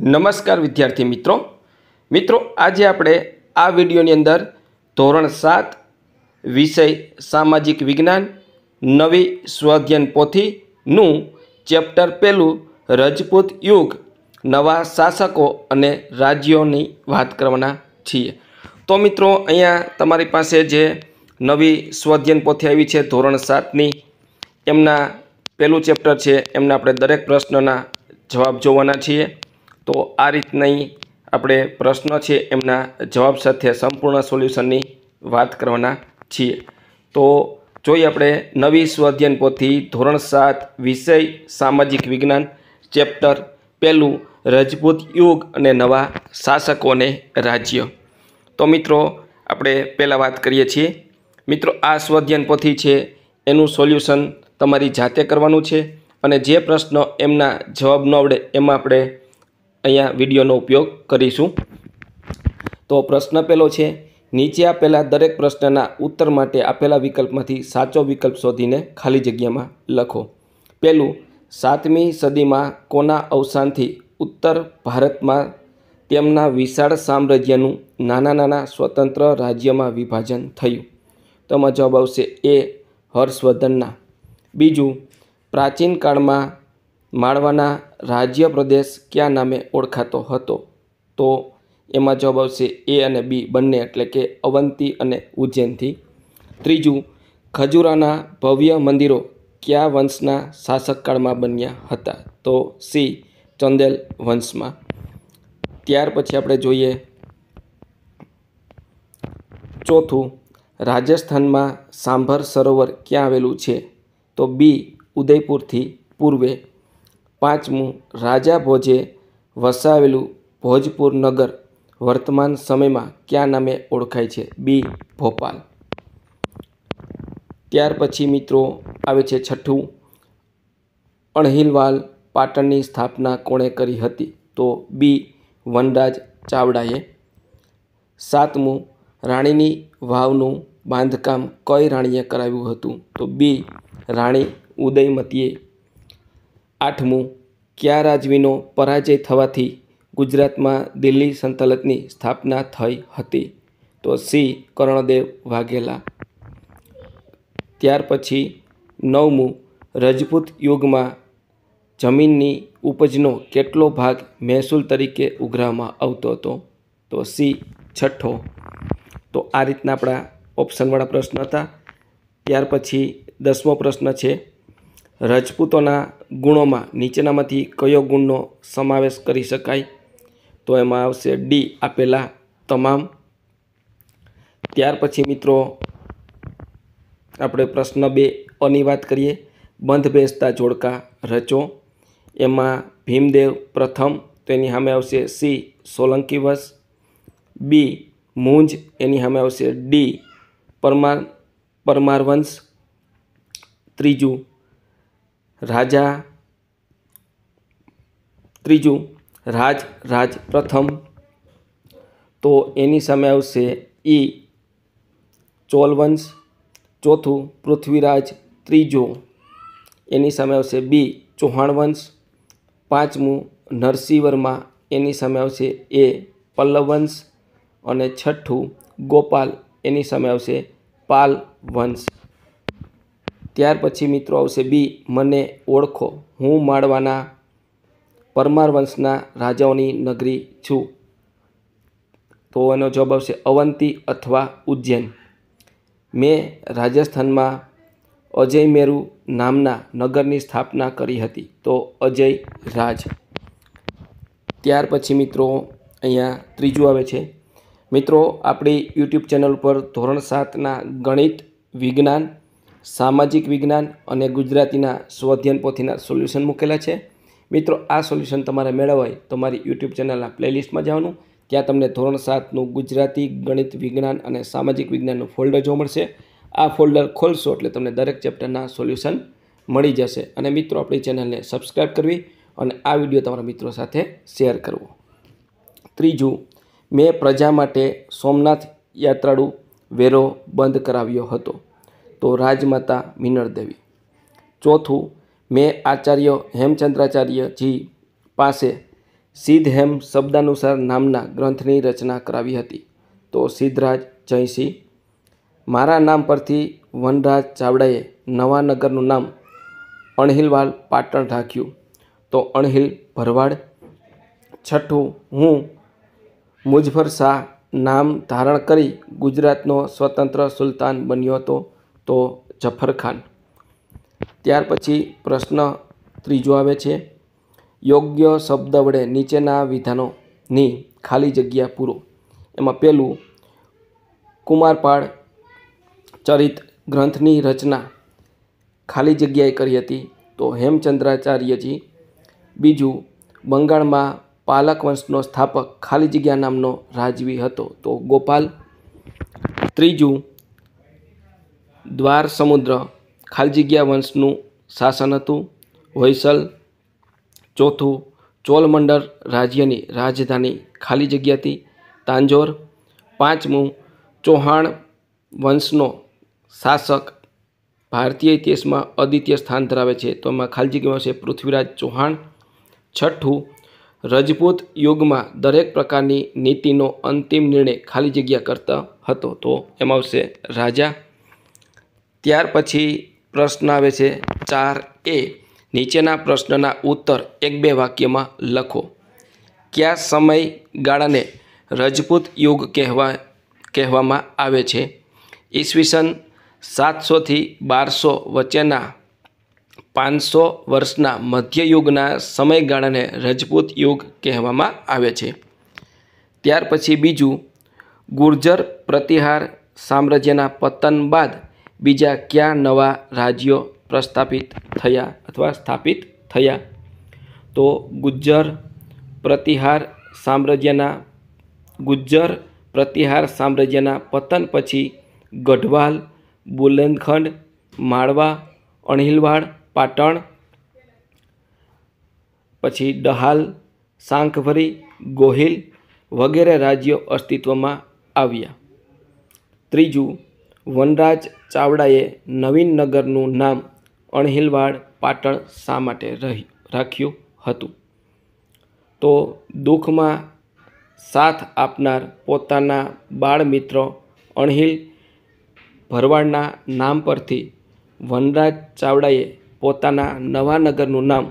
નમસ્કાર વિદ્યાર્થી મિત્રો મિત્રો આજે આપણે આ વિડીયોની અંદર ધોરણ સાત વિષય સામાજિક વિજ્ઞાન નવી સ્વધ્યન પોથીનું ચેપ્ટર પહેલું રજપૂત યુગ નવા શાસકો અને રાજ્યોની વાત કરવાના છીએ તો મિત્રો અહીંયા તમારી પાસે જે નવી સ્વધ્યન પોથી આવી છે ધોરણ સાતની એમના પહેલું ચેપ્ટર છે એમના આપણે દરેક પ્રશ્નના જવાબ જોવાના છીએ તો આ રીતની આપણે પ્રશ્ન છે એમના જવાબ સાથે સંપૂર્ણ સોલ્યુશનની વાત કરવાના છીએ તો જોઈએ આપણે નવી સ્વાધ્યયન પોથી ધોરણ સાત વિષય સામાજિક વિજ્ઞાન ચેપ્ટર પહેલું રજપૂત યુગ અને નવા શાસકોને રાજ્ય તો મિત્રો આપણે પહેલાં વાત કરીએ છીએ મિત્રો આ સ્વાધ્યાન પોથી છે એનું સોલ્યુશન તમારી જાતે કરવાનું છે અને જે પ્રશ્ન એમના જવાબ ન આવડે એમાં આપણે અહીંયા વિડીયોનો ઉપયોગ કરીશું તો પ્રશ્ન પહેલો છે નીચે આપેલા દરેક પ્રશ્નના ઉત્તર માટે આપેલા વિકલ્પમાંથી સાચો વિકલ્પ શોધીને ખાલી જગ્યામાં લખો પહેલું સાતમી સદીમાં કોના અવસાનથી ઉત્તર ભારતમાં તેમના વિશાળ સામ્રાજ્યનું નાના નાના સ્વતંત્ર રાજ્યમાં વિભાજન થયું તેમાં જવાબ આવશે એ હર્ષવર્ધનના બીજું પ્રાચીન કાળમાં માળવાના રાજ્ય પ્રદેશ ક્યાં નામે ઓળખાતો હતો તો એમાં જવાબ આવશે એ અને બી બંને એટલે કે અવંતી અને ઉજ્જૈનથી ત્રીજું ખજુરાના ભવ્ય મંદિરો કયા વંશના શાસકકાળમાં બન્યા હતા તો સી ચંદેલ વંશમાં ત્યાર પછી આપણે જોઈએ ચોથું રાજસ્થાનમાં સાંભર સરોવર ક્યાં આવેલું છે તો બી ઉદયપુરથી પૂર્વે પાંચમું રાજા ભોજે વસાવેલું ભોજપુર નગર વર્તમાન સમયમાં ક્યાં નામે ઓળખાય છે બી ભોપાલ ત્યાર પછી મિત્રો આવે છે છઠ્ઠું અણહિલવાલ પાટણની સ્થાપના કોણે કરી હતી તો બી વનરાજ ચાવડાએ સાતમું રાણીની વાવનું બાંધકામ કઈ રાણીએ કરાવ્યું હતું તો બી રાણી ઉદયમતીએ આઠમું ક્યા રાજવીનો પરાજય થવાથી ગુજરાતમાં દિલ્હી સંતલતની સ્થાપના થઈ હતી તો સી કર્ણદેવ વાઘેલા ત્યાર પછી નવમું રજપૂત યુગમાં જમીનની ઉપજનો કેટલો ભાગ મહેસૂલ તરીકે ઉઘરામાં આવતો હતો તો સી છઠ્ઠો તો આ રીતના આપણા ઓપ્શનવાળા પ્રશ્ન હતા ત્યાર પછી દસમો પ્રશ્ન છે રજપૂતોના ગુણોમાં નીચેનામાંથી કયો ગુણનો સમાવેશ કરી શકાય તો એમાં આવશે ડી આપેલા તમામ ત્યાર પછી મિત્રો આપણે પ્રશ્ન બે અની વાત કરીએ બંધ બેસતા જોડકા રચો એમાં ભીમદેવ પ્રથમ તો એની સામે આવશે સી સોલંકી વંશ બી મુંજ એની સામે આવશે ડી પરમાર પરમાર વંશ ત્રીજું રાજા ત્રીજું રાજ રાજ પ્રથમ તો એની સામે આવશે ઈ ચોલવંશ ચોથું પૃથ્વીરાજ ત્રીજો એની સામે આવશે બી ચૌહાણવંશ વંશ પાંચમું નરસિંહવર્મા એની સામે આવશે એ પલ્લવ વંશ અને છઠ્ઠું ગોપાલ એની સામે આવશે પાલ વંશ ત્યાર પછી મિત્રો આવશે બી મને ઓળખો હું માળવાના પરમાર વંશના રાજાઓની નગરી છું તો એનો જવાબ આવશે અવંતી અથવા ઉજ્જૈન મેં રાજસ્થાનમાં અજય મેરુ નામના નગરની સ્થાપના કરી હતી તો અજય રાજ ત્યાર પછી મિત્રો અહીંયા ત્રીજું આવે છે મિત્રો આપણી યુટ્યુબ ચેનલ પર ધોરણ સાતના ગણિત વિજ્ઞાન સામાજિક વિજ્ઞાન અને ગુજરાતીના સ્વધ્યન પોથીના સોલ્યુશન મૂકેલા છે મિત્રો આ સોલ્યુશન તમારે મેળવાય હોય તો મારી યુટ્યુબ ચેનલના પ્લેલિસ્ટમાં જવાનું ત્યાં તમને ધોરણ સાતનું ગુજરાતી ગણિત વિજ્ઞાન અને સામાજિક વિજ્ઞાનનું ફોલ્ડર જોવા મળશે આ ફોલ્ડર ખોલશો એટલે તમને દરેક ચેપ્ટરના સોલ્યુશન મળી જશે અને મિત્રો આપણી ચેનલને સબસ્ક્રાઈબ કરવી અને આ વિડીયો તમારા મિત્રો સાથે શેર કરવો ત્રીજું મેં પ્રજા માટે સોમનાથ યાત્રાળુ વેરો બંધ કરાવ્યો હતો તો રાજમાતા મિનળદેવી ચોથું મેં આચાર્ય હેમચંદ્રાચાર્યજી પાસે સિદ્ધહેમ શબ્દાનુસાર નામના ગ્રંથની રચના કરાવી હતી તો સિદ્ધરાજ જયસિંહ મારા નામ પરથી વનરાજ ચાવડાએ નવા નગરનું નામ અણહિલવાલ પાટણ રાખ્યું તો અણહિલ ભરવાડ છઠ્ઠું હું મુજફર શાહ નામ ધારણ કરી ગુજરાતનો સ્વતંત્ર સુલતાન બન્યો હતો તો જફરખાન ત્યાર પછી પ્રશ્ન ત્રીજો આવે છે યોગ્ય શબ્દ વડે નીચેના વિધાનોની ખાલી જગ્યા પૂરો એમાં પહેલું કુમારપાળ ચરિત ગ્રંથની રચના ખાલી જગ્યાએ કરી હતી તો હેમચંદ્રાચાર્યજી બીજું બંગાળમાં પાલક વંશનો સ્થાપક ખાલી જગ્યા નામનો રાજવી હતો તો ગોપાલ ત્રીજું દ્વાર સમુદ્ર ખાલજીગ્યા વંશનું શાસન હતું હોયસલ ચોથું ચોલમંડળ રાજ્યની રાજધાની ખાલી જગ્યાથી તાંજોર પાંચમું ચૌહાણ વંશનો શાસક ભારતીય ઇતિહાસમાં અદ્વિતીય સ્થાન ધરાવે છે તો એમાં ખાલજીગ્યા છે પૃથ્વીરાજ ચૌહાણ છઠ્ઠું રજપૂત યુગમાં દરેક પ્રકારની નીતિનો અંતિમ નિર્ણય ખાલી જગ્યા કરતા હતો તો એમાં આવશે રાજા ત્યાર પછી પ્રશ્ન આવે છે ચાર એ નીચેના પ્રશ્નના ઉત્તર એક બે વાક્યમાં લખો કયા સમયગાળાને રજપૂત યુગ કહેવા કહેવામાં આવે છે ઈસવીસન સાતસોથી બારસો વચ્ચેના પાંચસો વર્ષના મધ્યયુગના સમયગાળાને રજપૂત યુગ કહેવામાં આવે છે ત્યાર પછી બીજું ગુર્જર પ્રતિહાર સામ્રાજ્યના પતન બાદ બીજા કયા નવા રાજ્યો પ્રસ્થાપિત થયા અથવા સ્થાપિત થયા તો ગુજ્જર પ્રતિહાર સામ્રાજ્યના ગુજ્જર પ્રતિહાર સામ્રાજ્યના પતન પછી ગઢવાલ બુલંદખંડ માળવા અણહિલવાડ પાટણ પછી ડહાલ સાંખભરી ગોહિલ વગેરે રાજ્યો અસ્તિત્વમાં આવ્યા ત્રીજું વનરાજ ચાવડાએ નવીન નગરનું નામ અણહિલવાડ પાટણ શા માટે રહી રાખ્યું હતું તો દુઃખમાં સાથ આપનાર પોતાના બાળમિત્ર અણહિલ ભરવાડના નામ પરથી વનરાજ ચાવડાએ પોતાના નવા નગરનું નામ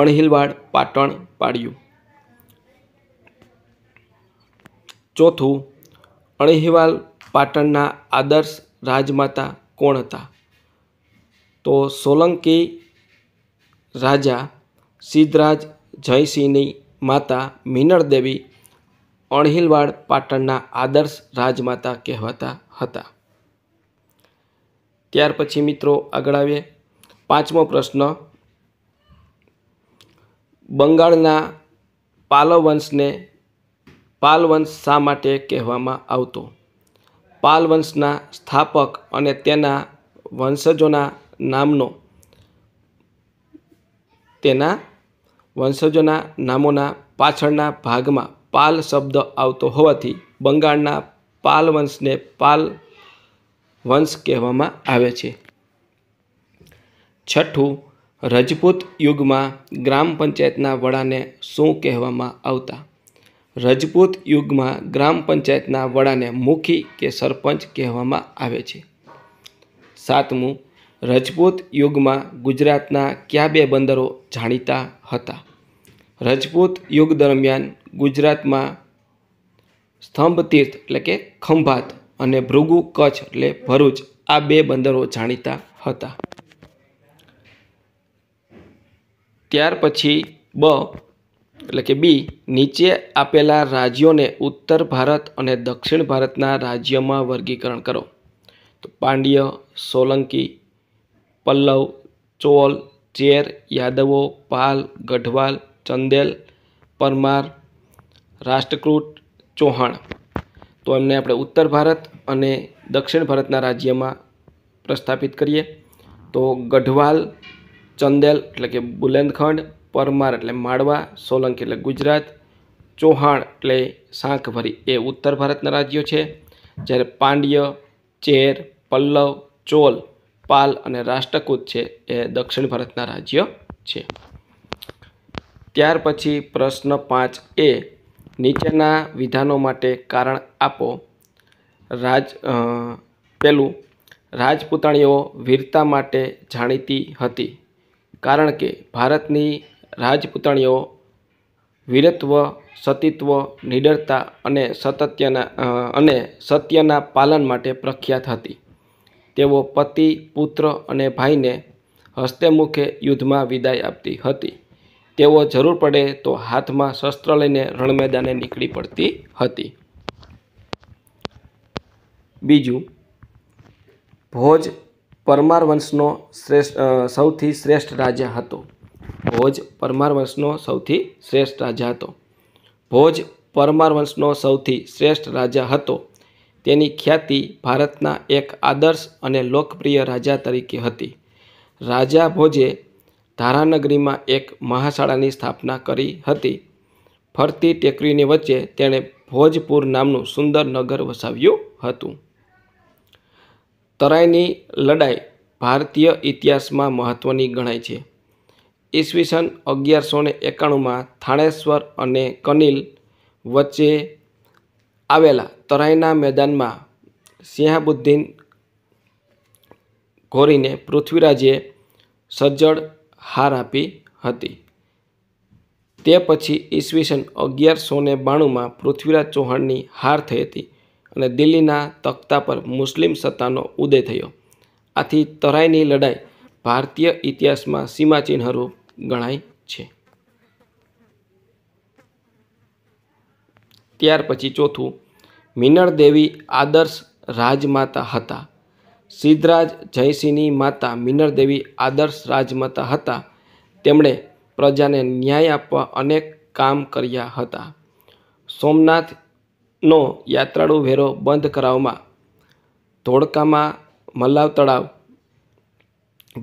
અણહિલવાડ પાટણ પાડ્યું ચોથું અણહિવાલ પાટણના આદર્શ રાજમાતા કોણ હતા તો સોલંકી રાજા સિદ્ધરાજ જયસિંહની માતા મિનળદેવી અણહિલવાડ પાટણના આદર્શ રાજમાતા કહેવાતા હતા ત્યાર પછી મિત્રો આગળ આવીએ પાંચમો પ્રશ્ન બંગાળના પાલવંશને પાલવંશ શા માટે કહેવામાં આવતો પાલ વંશના સ્થાપક અને તેના વંશજોના નામનો તેના વંશજોના નામોના પાછળના ભાગમાં પાલ શબ્દ આવતો હોવાથી બંગાળના પાલ વંશને પાલ વંશ કહેવામાં આવે છે છઠ્ઠું રજપૂત યુગમાં ગ્રામ પંચાયતના વડાને શું કહેવામાં આવતા રજપૂત યુગમાં ગ્રામ પંચાયતના વડાને મુખી કે સરપંચ કહેવામાં આવે છે સાતમું રજપૂત યુગમાં ગુજરાતના કયા બે બંદરો જાણીતા હતા રજપૂત યુગ દરમિયાન ગુજરાતમાં સ્તંભ તીર્થ એટલે કે ખંભાત અને ભૃગુ કચ્છ એટલે ભરૂચ આ બે બંદરો જાણીતા હતા ત્યાર પછી બ એટલે કે બી નીચે આપેલા રાજ્યોને ઉત્તર ભારત અને દક્ષિણ ભારતના રાજ્યમાં વર્ગીકરણ કરો તો પાંડ્ય સોલંકી પલ્લવ ચોલ ચેર યાદવો પાલ ગઢવાલ ચંદેલ પરમાર રાષ્ટ્રકૂટ ચૌહાણ તો એમને આપણે ઉત્તર ભારત અને દક્ષિણ ભારતના રાજ્યમાં પ્રસ્થાપિત કરીએ તો ગઢવાલ ચંદેલ એટલે કે બુલંદખંડ પરમાર એટલે માળવા સોલંકી એટલે ગુજરાત ચૌહાણ એટલે સાંખભરી એ ઉત્તર ભારતના રાજ્યો છે જ્યારે પાંડ્ય ચેર પલ્લવ ચોલ પાલ અને રાષ્ટ્રકૂત છે એ દક્ષિણ ભારતના રાજ્ય છે ત્યાર પછી પ્રશ્ન પાંચ એ નીચેના વિધાનો માટે કારણ આપો રાજ પેલું રાજપૂતાણીઓ વીરતા માટે જાણીતી હતી કારણ કે ભારતની રાજપૂતણીઓ વીરત્વ સતીત્વ નિડરતા અને સતત્યના અને સત્યના પાલન માટે પ્રખ્યાત હતી તેઓ પતિ પુત્ર અને ભાઈને હસ્તે મુખે યુદ્ધમાં વિદાય આપતી હતી તેઓ જરૂર પડે તો હાથમાં શસ્ત્ર લઈને રણમેદાને નીકળી પડતી હતી બીજું ભોજ પરમાર વંશનો શ્રેષ્ઠ સૌથી શ્રેષ્ઠ રાજા હતો ભોજ પરમાર વંશનો સૌથી શ્રેષ્ઠ રાજા હતો ભોજ પરમાર વંશનો સૌથી શ્રેષ્ઠ રાજા હતો તેની ખ્યાતિ ભારતના એક આદર્શ અને લોકપ્રિય રાજા તરીકે હતી રાજા ભોજે ધારાનગરીમાં એક મહાશાળાની સ્થાપના કરી હતી ફરતી ટેકરીની વચ્ચે તેણે ભોજપુર નામનું સુંદર નગર વસાવ્યું હતું તરાઈની લડાઈ ભારતીય ઇતિહાસમાં મહત્ત્વની ગણાય છે ઈસવીસન અગિયારસો ને એકાણુંમાં થાણેશ્વર અને કનિલ વચ્ચે આવેલા તરાઈના મેદાનમાં સિંહાબુદ્દીન ઘોરીને પૃથ્વીરાજે સજ્જડ હાર આપી હતી તે પછી ઈસવીસન અગિયારસો ને બાણુંમાં પૃથ્વીરાજ ચૌહાણની હાર થઈ હતી અને દિલ્હીના તખ્તા પર મુસ્લિમ સત્તાનો ઉદય થયો આથી તરાઈની લડાઈ ભારતીય ઇતિહાસમાં સીમાચિહ્નરૂપ ગણાય છે ત્યાર પછી ચોથું મિનળ દેવી આદર્શ રાજમાતા હતા સિદ્ધરાજ જયસિંહની માતા મિનળ દેવી આદર્શ રાજમાતા હતા તેમણે પ્રજાને ન્યાય આપવા અનેક કામ કર્યા હતા સોમનાથનો યાત્રાળુ વેરો બંધ કરાવવામાં ધોળકામાં મલાવ તળાવ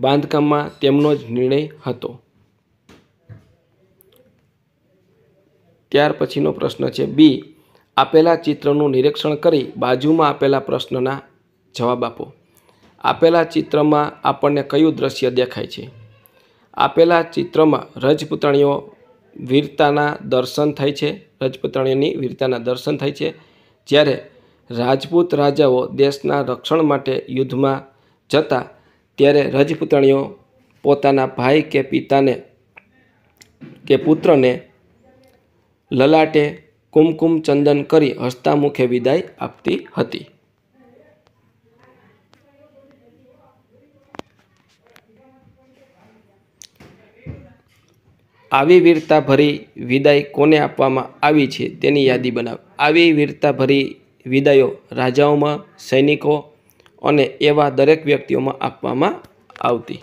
બાંધકામમાં તેમનો જ નિર્ણય હતો ત્યાર પછીનો પ્રશ્ન છે બી આપેલા ચિત્રનું નિરીક્ષણ કરી બાજુમાં આપેલા પ્રશ્નના જવાબ આપો આપેલા ચિત્રમાં આપણને કયું દ્રશ્ય દેખાય છે આપેલા ચિત્રમાં રજપૂતણીઓ વીરતાના દર્શન થાય છે રજપુતણીઓની વીરતાના દર્શન થાય છે જ્યારે રાજપૂત રાજાઓ દેશના રક્ષણ માટે યુદ્ધમાં જતા ત્યારે રજપૂતાણીઓ પોતાના ભાઈ કે પિતાને કે પુત્રને લલાટે કુમકુમ ચંદન કરી હસતા મુખે વિદાય આપતી હતી આવી વીરતા ભરી વિદાય કોને આપવામાં આવી છે તેની યાદી બનાવ આવી વીરતા ભરી વિદાયો રાજાઓમાં સૈનિકો અને એવા દરેક વ્યક્તિઓમાં આપવામાં આવતી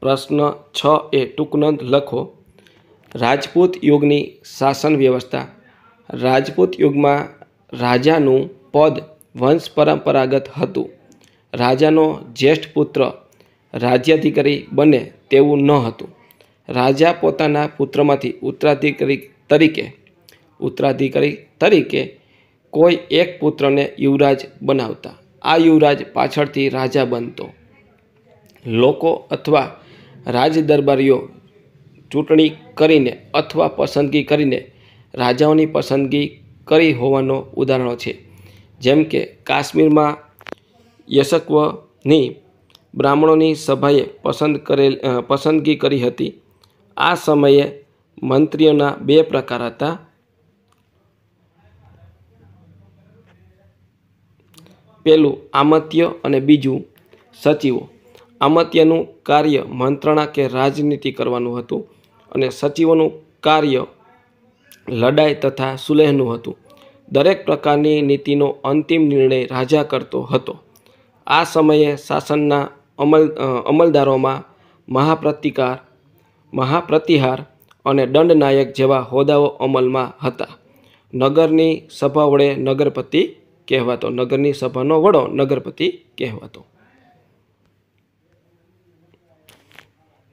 પ્રશ્ન છ એ ટૂંકનંદ લખો રાજપૂત યુગની શાસન વ્યવસ્થા રાજપૂત યુગમાં રાજાનું પદ વંશ પરંપરાગત હતું રાજાનો જ્યેષ્ઠ પુત્ર રાજ્યાધિકારી બને તેવું ન હતું રાજા પોતાના પુત્રમાંથી ઉત્તરાધિકારી તરીકે ઉત્તરાધિકારી તરીકે કોઈ એક પુત્રને યુવરાજ બનાવતા આ યુવરાજ પાછળથી રાજા બનતો લોકો અથવા રાજદરબારીઓ ચૂંટણી કરીને અથવા પસંદગી કરીને રાજાઓની પસંદગી કરી હોવાનો ઉદાહરણો છે જેમ કે કાશ્મીરમાં યશકવની બ્રાહ્મણોની સભાએ પસંદ કરેલ પસંદગી કરી હતી આ સમયે મંત્રીઓના બે પ્રકાર હતા પહેલું આમત્ય અને બીજું સચિવો આમત્યનું કાર્ય મંત્રણા કે રાજનીતિ કરવાનું હતું અને સચિવોનું કાર્ય લડાઈ તથા સુલેહનું હતું દરેક પ્રકારની નીતિનો અંતિમ નિર્ણય રાજા કરતો હતો આ સમયે શાસનના અમલ અમલદારોમાં મહાપ્રતિકાર મહાપ્રતિહાર અને દંડનાયક જેવા હોદ્દાઓ અમલમાં હતા નગરની સભા વડે નગરપતિ કહેવાતો નગરની સભાનો વડો નગરપતિ કહેવાતો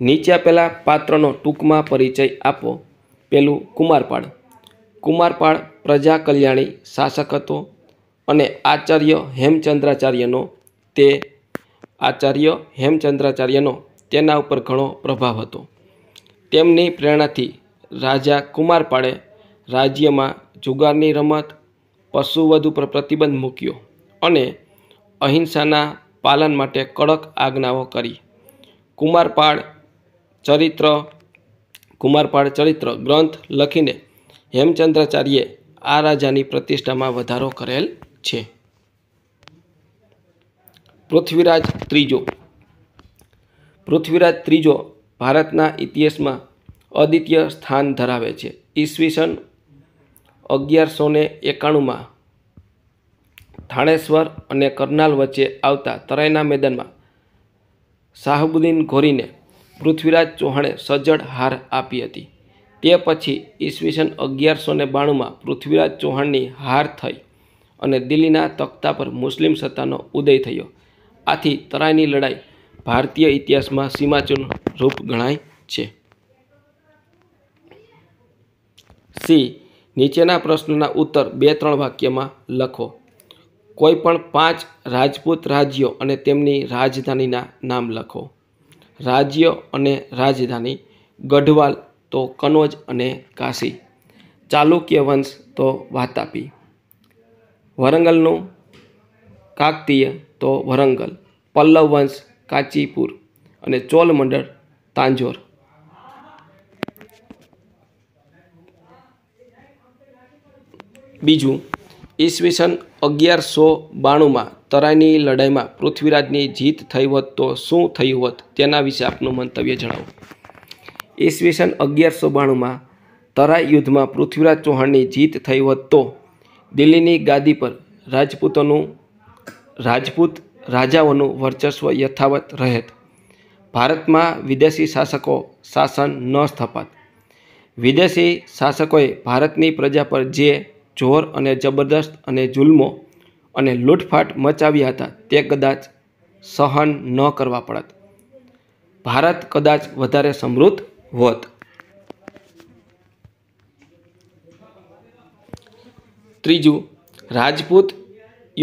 નીચે પહેલાં પાત્રનો ટૂંકમાં પરિચય આપો પેલું કુમારપાળ કુમારપાળ પ્રજા કલ્યાણી શાસક હતો અને આચાર્ય હેમચંદ્રાચાર્યનો તે આચાર્ય હેમચંદ્રાચાર્યનો તેના ઉપર ઘણો પ્રભાવ હતો તેમની પ્રેરણાથી રાજા કુમારપાળે રાજ્યમાં જુગારની રમત પશુવધ ઉપર પ્રતિબંધ મૂક્યો અને અહિંસાના પાલન માટે કડક આજ્ઞાઓ કરી કુમારપાળ ચરિત્ર કુમારપાળ ચરિત્ર ગ્રંથ લખીને હેમચંદ્રાચાર્યે આ રાજાની પ્રતિષ્ઠામાં વધારો કરેલ છે પૃથ્વીરાજ ત્રીજો પૃથ્વીરાજ ત્રીજો ભારતના ઇતિહાસમાં અદ્વિતીય સ્થાન ધરાવે છે ઈસવીસન અગિયારસો ને એકાણુંમાં થાણેશ્વર અને કરનાલ વચ્ચે આવતા તરાઈના મેદાનમાં શાહબુદ્દીન ઘોરીને પૃથ્વીરાજ ચૌહાણે સજ્જડ હાર આપી હતી તે પછી ઈસવીસન અગિયારસો ને બાણુંમાં પૃથ્વીરાજ ચૌહાણની હાર થઈ અને દિલ્હીના તખ્તા પર મુસ્લિમ સત્તાનો ઉદય થયો આથી તરાઈની લડાઈ ભારતીય ઇતિહાસમાં સીમાચૂન રૂપ ગણાય છે સી નીચેના પ્રશ્નોના ઉત્તર બે ત્રણ વાક્યમાં લખો કોઈ પણ પાંચ રાજપૂત રાજ્યો અને તેમની રાજધાનીના નામ લખો રાજ્ય અને રાજધાની ગઢવાલ તો કનોજ અને કાશી ચાલુક્ય વંશ તો વાતાપી વરંગલનું કાકતીય તો વરંગલ પલ્લવ વંશ કાચીપુર અને ચોલ મંડળ તાંજોર બીજું ઈસવીસન અગિયારસો બાણુંમાં તરાઈની લડાઈમાં પૃથ્વીરાજની જીત થઈ હોત તો શું થયું હોત તેના વિશે આપનું મંતવ્ય જણાવો ઈસવીસન અગિયારસો બાણુંમાં તરાઈ યુદ્ધમાં પૃથ્વીરાજ ચૌહાણની જીત થઈ હોત તો દિલ્હીની ગાદી પર રાજપૂતોનું રાજપૂત રાજાઓનું વર્ચસ્વ યથાવત રહેત ભારતમાં વિદેશી શાસકો શાસન ન સ્થપાત વિદેશી શાસકોએ ભારતની પ્રજા પર જે જોર અને જબરદસ્ત અને જુલ્મો અને લૂંટફાટ મચાવ્યા હતા તે કદાચ સહન ન કરવા પડત ભારત કદાચ વધારે સમૃદ્ધ હોત ત્રીજું રાજપૂત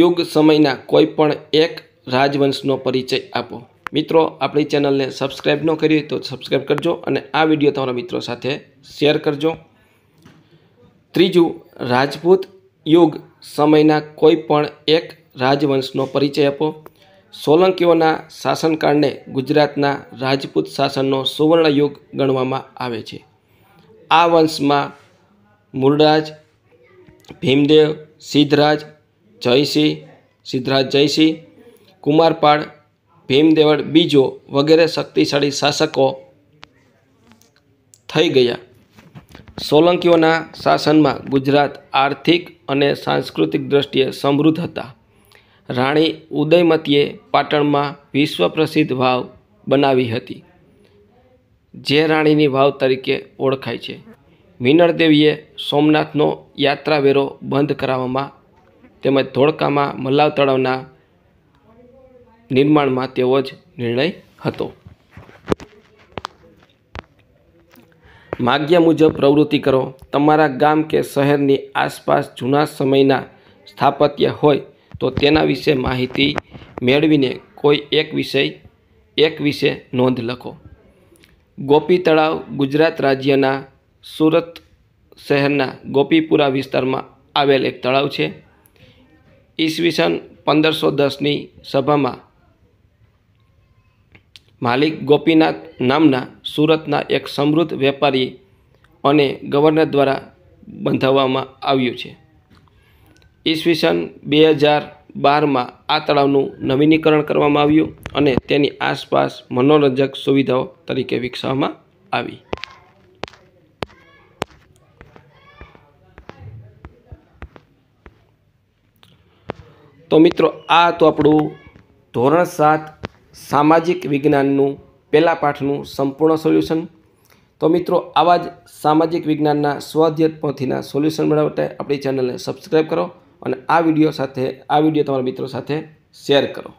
યુગ સમયના કોઈ પણ એક રાજવંશનો પરિચય આપો મિત્રો આપણી ચેનલને સબસ્ક્રાઈબ ન કરી તો સબસ્ક્રાઈબ કરજો અને આ વિડીયો તમારા મિત્રો સાથે શેર કરજો ત્રીજું રાજપૂત યુગ સમયના કોઈ પણ એક રાજવંશનો પરિચય આપો સોલંકીઓના શાસનકાળને ગુજરાતના રાજપૂત શાસનનો સુવર્ણ યુગ ગણવામાં આવે છે આ વંશમાં મુરડાજ ભીમદેવ સિદ્ધરાજ જયસિંહ સિદ્ધરાજ જયસિંહ કુમારપાળ ભીમદેવળ બીજો વગેરે શક્તિશાળી શાસકો થઈ ગયા સોલંકીઓના શાસનમાં ગુજરાત આર્થિક અને સાંસ્કૃતિક દૃષ્ટિએ સમૃદ્ધ હતા રાણી ઉદયમતીએ પાટણમાં વિશ્વ પ્રસિદ્ધ વાવ બનાવી હતી જે રાણીની વાવ તરીકે ઓળખાય છે વિનળદેવીએ સોમનાથનો યાત્રાવેરો બંધ કરાવવામાં તેમજ ધોળકામાં મલાવ તળાવના નિર્માણમાં તેવો જ નિર્ણય હતો માગ્યા મુજબ પ્રવૃત્તિ કરો તમારા ગામ કે શહેરની આસપાસ જૂના સમયના સ્થાપત્ય હોય તો તેના વિશે માહિતી મેળવીને કોઈ એક વિષય એક વિશે નોંધ લખો ગોપી તળાવ ગુજરાત રાજ્યના સુરત શહેરના ગોપીપુરા વિસ્તારમાં આવેલ એક તળાવ છે ઈસવીસન પંદરસો દસની સભામાં માલિક ગોપીનાથ નામના સુરતના એક સમૃદ્ધ વેપારી અને ગવર્નર દ્વારા બંધાવવામાં આવ્યું છે ઈસવીસન બે હજાર બારમાં આ તળાવનું નવીનીકરણ કરવામાં આવ્યું અને તેની આસપાસ મનોરંજક સુવિધાઓ તરીકે વિકસાવવામાં આવી તો મિત્રો આ હતું આપણું ધોરણ સાત સામાજિક વિજ્ઞાનનું પહેલા પાઠનું સંપૂર્ણ સોલ્યુશન તો મિત્રો આવા જ સામાજિક વિજ્ઞાનના સ્વાધ્યાત્મથીના સોલ્યુશન મેળવવા માટે આપણી ચેનલને સબસ્ક્રાઈબ કરો અને આ વિડીયો સાથે આ વિડીયો તમારા મિત્રો સાથે શેર કરો